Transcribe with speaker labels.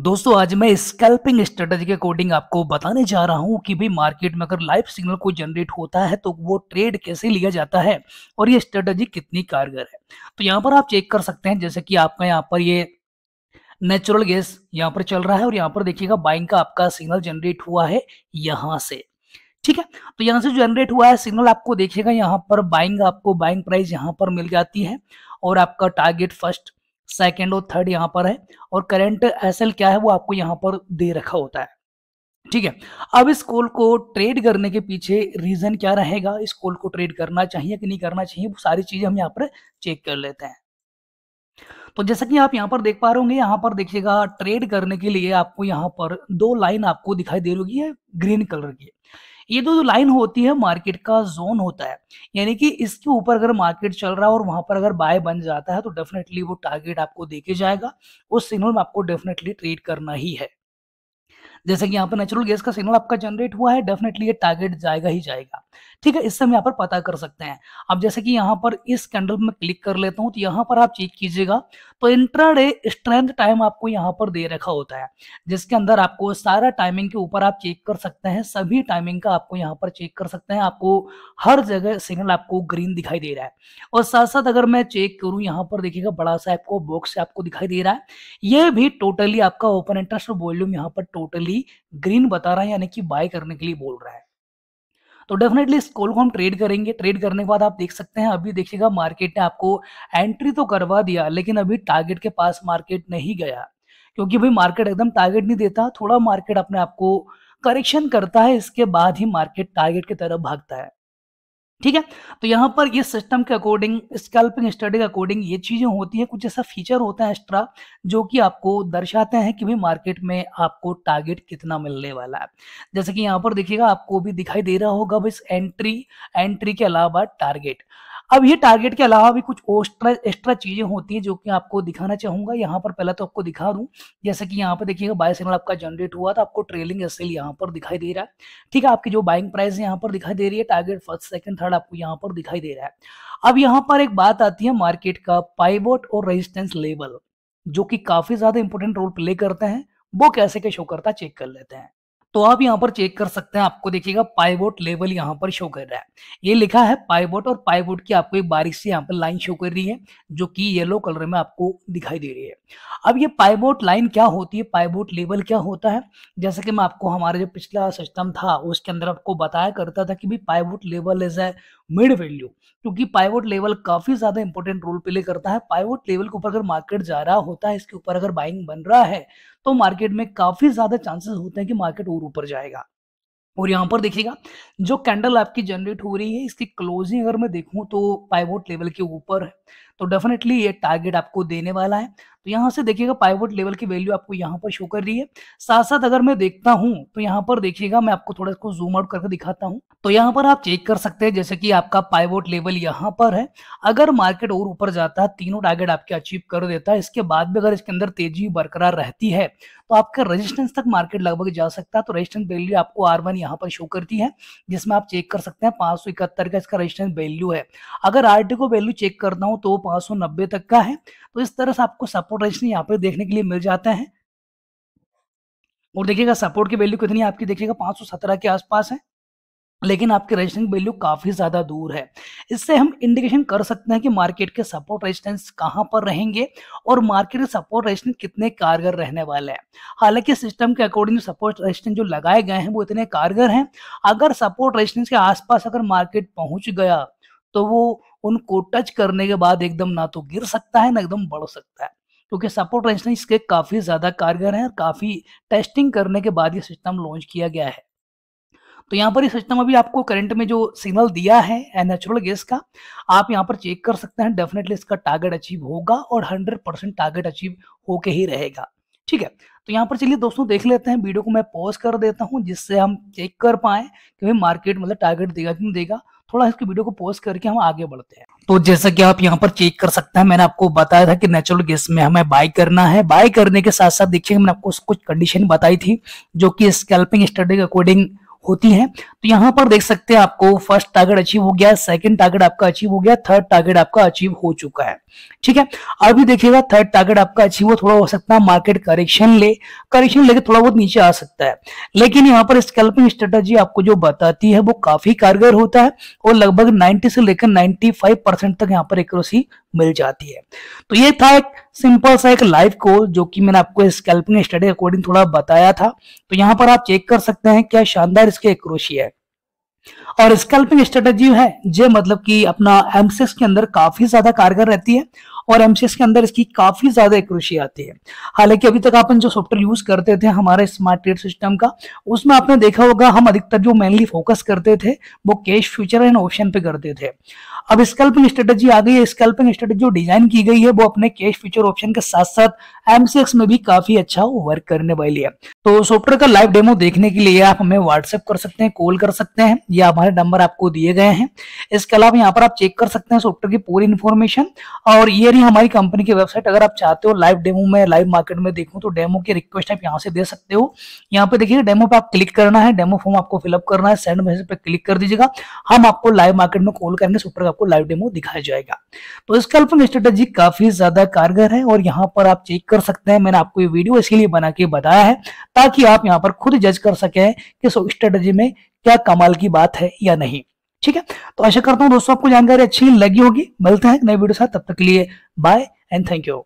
Speaker 1: दोस्तों आज मैं स्कैल्पिंग स्ट्रेटजी के अकॉर्डिंग आपको बताने जा रहा हूं कि भाई मार्केट में अगर लाइव सिग्नल कोई जनरेट होता है तो वो ट्रेड कैसे लिया जाता है और ये स्ट्रेटजी कितनी कारगर है तो यहाँ पर आप चेक कर सकते हैं जैसे कि आपका यहाँ पर ये नेचुरल गैस यहाँ पर चल रहा है और यहाँ पर देखिएगा बाइंग का आपका सिग्नल जनरेट हुआ है यहाँ से ठीक है तो यहाँ से जनरेट हुआ है सिग्नल आपको देखिएगा यहाँ पर बाइंग आपको बाइंग प्राइस यहाँ पर मिल जाती है और आपका टारगेट फर्स्ट सेकेंड और थर्ड यहाँ पर है और करेंट एस क्या है वो आपको यहाँ पर दे रखा होता है ठीक है अब इस कॉल को ट्रेड करने के पीछे रीजन क्या रहेगा इस कॉल को ट्रेड करना चाहिए कि नहीं करना चाहिए वो सारी चीजें हम यहाँ पर चेक कर लेते हैं तो जैसा कि आप यहाँ पर देख पा रहे होंगे यहाँ पर देखिएगा ट्रेड करने के लिए आपको यहाँ पर दो लाइन आपको दिखाई दे रही है ग्रीन कलर की ये तो जो लाइन होती है मार्केट का जोन होता है यानी कि इसके ऊपर अगर मार्केट चल रहा है और वहां पर अगर बाय बन जाता है तो डेफिनेटली वो टारगेट आपको देखे जाएगा उस सिग्नल में आपको डेफिनेटली ट्रेड करना ही है जैसे कि यहाँ पर नेचुरल गैस का सिग्नल आपका जनरेट हुआ है डेफिनेटली ये टारगेट जाएगा ही जाएगा ठीक है इससे हम यहाँ पर पता कर सकते हैं अब जैसे कि यहाँ पर इस कैंडल में क्लिक कर लेता हूँ तो यहाँ पर आप चेक कीजिएगा तो इंट्राडे स्ट्रेंथ टाइम आपको यहाँ पर दे रखा होता है जिसके अंदर आपको सारा टाइमिंग के ऊपर आप चेक कर सकते हैं सभी टाइमिंग का आपको यहाँ पर चेक कर सकते हैं आपको हर जगह सिग्नल आपको ग्रीन दिखाई दे रहा है और साथ साथ अगर मैं चेक करूँ यहाँ पर देखिएगा बड़ा सा आपको बॉक्स आपको दिखाई दे रहा है ये भी टोटली आपका ओपन इंटरेस्ट वॉल्यूम यहाँ पर टोटली भी ग्रीन बता रहा है यानी कि बाय करने के लिए बोल रहा है तो डेफिनेटली इस कॉल को हम ट्रेड करेंगे ट्रेड करने के बाद आप देख सकते हैं अभी देखिएगा मार्केट ने आपको एंट्री तो करवा दिया लेकिन अभी टारगेट के पास मार्केट नहीं गया क्योंकि भाई मार्केट एकदम टारगेट नहीं देता थोड़ा मार्केट अपने आपको करेक्शन करता है इसके बाद ही मार्केट टारगेट की तरफ भागता है ठीक है तो यहाँ पर ये सिस्टम के अकॉर्डिंग स्कैल्पिंग स्टडी के अकॉर्डिंग ये चीजें होती है कुछ ऐसा फीचर होता है एक्स्ट्रा जो कि आपको दर्शाते हैं कि भाई मार्केट में आपको टारगेट कितना मिलने वाला है जैसे कि यहाँ पर देखिएगा आपको भी दिखाई दे रहा होगा बस एंट्री एंट्री के अलावा टारगेट अब ये टारगेट के अलावा भी कुछ एक्स्ट्रा एक्स्ट्रा चीजें होती है जो कि आपको दिखाना चाहूंगा यहाँ पर पहला तो आपको दिखा दूं जैसे कि यहाँ पर देखिएगा बाय सिग्नल आपका जनरेट हुआ था आपको ट्रेलिंग एसेल यहाँ पर दिखाई दे रहा है ठीक है आपकी जो बाइंग प्राइस यहाँ पर दिखाई दे रही है टारगेट फर्स्ट सेकंड थर्ड आपको यहाँ पर दिखाई दे रहा है अब यहाँ पर एक बात आती है मार्केट का पाइबोट और रेजिस्टेंस लेवल जो कि काफी ज्यादा इंपोर्टेंट रोल प्ले करते हैं वो कैसे के शो करता चेक कर लेते हैं तो आप यहाँ पर चेक कर सकते हैं आपको देखिएगा पाइवोट लेवल यहाँ पर शो कर रहा है ये लिखा है पाइवोट और पाइवोट की आपको एक बारिश से यहाँ पर लाइन शो कर रही है जो कि येलो कलर में आपको दिखाई दे रही है अब ये पाइवोट लाइन क्या होती है पाइवोट लेवल क्या होता है जैसे कि मैं आपको हमारा जो पिछला सिस्टम था उसके अंदर आपको बताया करता था कि भाई पाइवोट लेवल इज है मिड वैल्यू क्योंकि पाइवोट लेवल काफी ज्यादा इंपॉर्टेंट रोल प्ले करता है पाइवोट लेवल के ऊपर अगर मार्केट जा रहा होता है इसके ऊपर अगर बाइंग बन रहा है तो मार्केट में काफी ज्यादा चांसेस होते हैं कि मार्केट और ऊपर जाएगा और यहाँ पर देखिएगा जो कैंडल आपकी जनरेट हो रही है इसकी क्लोजिंग अगर मैं देखूँ तो पाइवोट लेवल के ऊपर है तो डेफिनेटली ये टारगेट आपको देने वाला है तो यहाँ से देखिएगा पाइवोट लेवल की वैल्यू आपको यहाँ पर शो कर रही है साथ साथ अगर मैं देखता हूँ तो यहाँ पर देखिएगा मैं आपको थोड़ा इसको जूम आउट करके दिखाता हूँ तो यहाँ पर आप चेक कर सकते हैं जैसे कि आपका पाइवोट लेवल यहाँ पर है अगर मार्केट और ऊपर जाता है तीनों टारगेट आपके अचीव कर देता है इसके बाद भी अगर इसके अंदर तेजी बरकरार रहती है तो आपका रजिस्टेंस तक मार्केट लगभग जा सकता है तो रजिस्टेंस वैल्यू आपको आर वन यहाँ पर शो करती है जिसमें आप चेक कर सकते हैं पाँच सौ इकहत्तर का इसका रजिस्टेंस वैल्यू है अगर आर को वैल्यू चेक करता हूँ तो पाँच सौ नब्बे तक का है तो इस तरह से आपको सपोर्ट रेंज यहाँ पे देखने के लिए मिल जाते हैं और देखिएगा सपोर्ट की वैल्यू कितनी आपकी देखिएगा 517 के आसपास है लेकिन आपके रजिस्टेंस वैल्यू काफी ज्यादा दूर है इससे हम इंडिकेशन कर सकते हैं कि मार्केट के सपोर्ट रजिस्टेंस कहां पर रहेंगे और मार्केट के सपोर्ट रजिस्टेंस कितने कारगर रहने वाले हैं हालांकि सिस्टम के अकॉर्डिंग सपोर्ट रजिस्टेंस जो लगाए गए हैं वो इतने कारगर हैं अगर सपोर्ट रजिस्टेंस के आसपास अगर मार्केट पहुंच गया तो वो उनको टच करने के बाद एकदम ना तो गिर सकता है ना एकदम बढ़ सकता है क्योंकि सपोर्ट रेंजन इसके काफ़ी ज़्यादा कारगर है और काफ़ी टेस्टिंग करने के बाद ये सिस्टम लॉन्च किया गया है तो यहाँ पर ये सिस्टम अभी आपको करंट में जो सिग्नल दिया है नेचुरल गैस का आप यहाँ पर चेक कर सकते हैं डेफिनेटली इसका टारगेट अचीव होगा और 100 परसेंट टारगेट अचीव होके ही रहेगा ठीक है तो यहाँ पर चलिए दोस्तों देख लेते हैं वीडियो को मैं पॉज कर देता हूँ जिससे हम चेक कर पाए कि भाई मार्केट मतलब टारगेट देगा कि नहीं देगा थोड़ा इसके वीडियो को पोस्ट करके हम आगे बढ़ते हैं तो जैसा कि आप यहाँ पर चेक कर सकते हैं मैंने आपको बताया था कि नेचुरल गैस में हमें बाय करना है बाय करने के साथ साथ देखिए मैंने आपको कुछ कंडीशन बताई थी जो कि स्कैल्पिंग स्टडी के अकॉर्डिंग होती हैं तो यहाँ पर देख सकते हैं आपको फर्स्ट टारगेट अचीव हो गया सेकंड टारगेट आपका अचीव हो गया थर्ड टारगेट आपका अचीव हो चुका है ठीक है अभी देखिएगा थर्ड टारगेट आपका अचीव हो थोड़ा हो सकता है मार्केट करेक्शन ले करेक्शन लेके थोड़ा बहुत नीचे आ सकता है लेकिन यहाँ पर स्कैल्पिंग स्ट्रेटेजी आपको जो बताती है वो काफी कारगर होता है और लगभग नाइन्टी से लेकर नाइन्टी तक यहाँ पर एक मिल जाती है तो ये था एक सिंपल सा एक लाइव कोर्स जो कि मैंने आपको स्कैल्पिंग स्टडी अकॉर्डिंग थोड़ा बताया था तो यहाँ पर आप चेक कर सकते हैं क्या शानदार इसके एक है और स्कैल्पिंग स्ट्रेटेजी है जो मतलब कि अपना एमसेक्स के अंदर काफी ज्यादा कारगर रहती है और एमसीएस के अंदर इसकी काफी ज्यादा एक्रोशी आती है हालांकि अभी तक अपन जो सॉफ्टवेयर यूज करते थे हमारे स्मार्ट ट्रेड सिस्टम का उसमें आपने देखा होगा हम अधिकतर जो मेनली फोकस करते थे वो कैश फ्यूचर एंड ऑप्शन पे करते थे अब स्कल्पिंग स्ट्रेटेजी आ गई है स्कल्पिंग स्ट्रेटेजी जो डिजाइन की गई है वो अपने कैश फ्यूचर ऑप्शन के साथ साथ एमसीएक्स में भी काफी अच्छा वर्क करने वाली है तो सॉफ्टवेयर का लाइव डेमो देखने के लिए आप हमें व्हाट्सएप कर सकते हैं कॉल कर सकते हैं या हमारे नंबर आपको दिए गए हैं इसके अलावा यहाँ पर आप चेक कर सकते हैं सॉफ्टवेयर की पूरी इन्फॉर्मेशन और ये मेरी हमारी कंपनी की वेबसाइट अगर आप चाहते हो लाइव डेमो में लाइव मार्केट में देखूं तो डेमो की रिक्वेस्ट आप यहाँ से दे सकते हो यहाँ पे देखिए डेमो पे आप क्लिक करना है डेमो फॉर्म आपको फिलअप करना है सेंड मैसेज पे क्लिक कर दीजिएगा हम आपको लाइव मार्केट में कॉल करेंगे सुपर आपको लाइव डेमो दिखाया जाएगा तो इसका अल्पन स्ट्रेटेजी काफी ज्यादा कारगर है और यहाँ पर आप चेक कर सकते हैं मैंने आपको ये वीडियो इसके लिए बना के बताया है ताकि आप यहाँ पर खुद जज कर सके कि स्ट्रेटेजी में क्या कमाल की बात है या नहीं ठीक है तो आशा करता हूँ दोस्तों आपको जानकारी अच्छी लगी होगी मिलते हैं नए वीडियो साथ तब तक के लिए बाय एंड थैंक यू